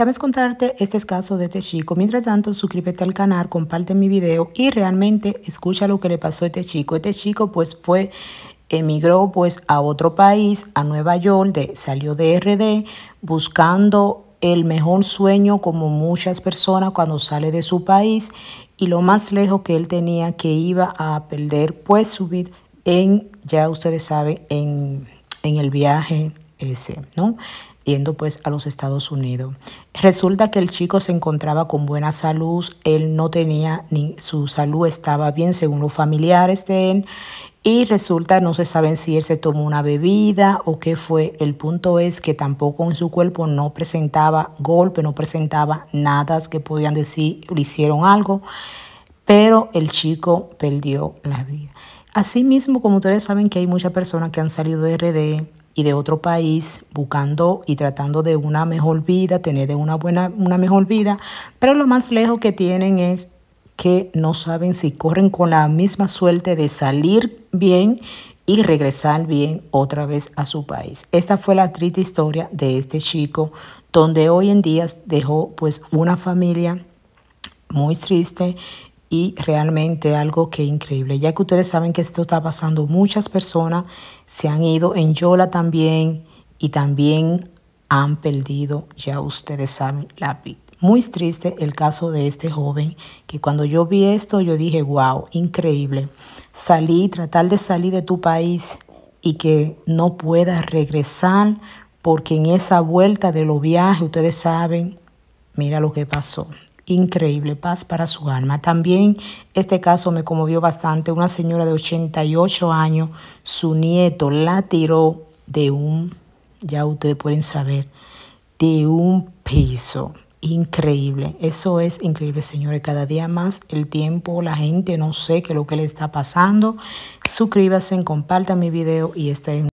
Déjame contarte este caso de este chico. Mientras tanto, suscríbete al canal, comparte mi video y realmente escucha lo que le pasó a este chico. Este chico pues fue emigró pues a otro país, a Nueva York, de, salió de RD buscando el mejor sueño como muchas personas cuando sale de su país y lo más lejos que él tenía que iba a perder pues subir en, ya ustedes saben, en, en el viaje ese, ¿no? Yendo pues a los Estados Unidos. Resulta que el chico se encontraba con buena salud, él no tenía, ni su salud estaba bien según los familiares de él. Y resulta, no se saben si él se tomó una bebida o qué fue. El punto es que tampoco en su cuerpo no presentaba golpe, no presentaba nada que podían decir, le hicieron algo. Pero el chico perdió la vida. Asimismo, como ustedes saben que hay muchas personas que han salido de RD, e, y de otro país buscando y tratando de una mejor vida, tener de una buena una mejor vida, pero lo más lejos que tienen es que no saben si corren con la misma suerte de salir bien y regresar bien otra vez a su país. Esta fue la triste historia de este chico donde hoy en día dejó pues una familia muy triste y realmente algo que increíble. Ya que ustedes saben que esto está pasando, muchas personas se han ido en Yola también y también han perdido, ya ustedes saben, la vida. Muy triste el caso de este joven, que cuando yo vi esto yo dije, wow, increíble. Salí, tratar de salir de tu país y que no puedas regresar, porque en esa vuelta de los viajes, ustedes saben, mira lo que pasó increíble paz para su alma. También este caso me conmovió bastante. Una señora de 88 años, su nieto la tiró de un, ya ustedes pueden saber, de un piso. Increíble, eso es increíble, señores. Cada día más el tiempo, la gente no sé qué es lo que le está pasando. Suscríbase, compartan mi video y estén.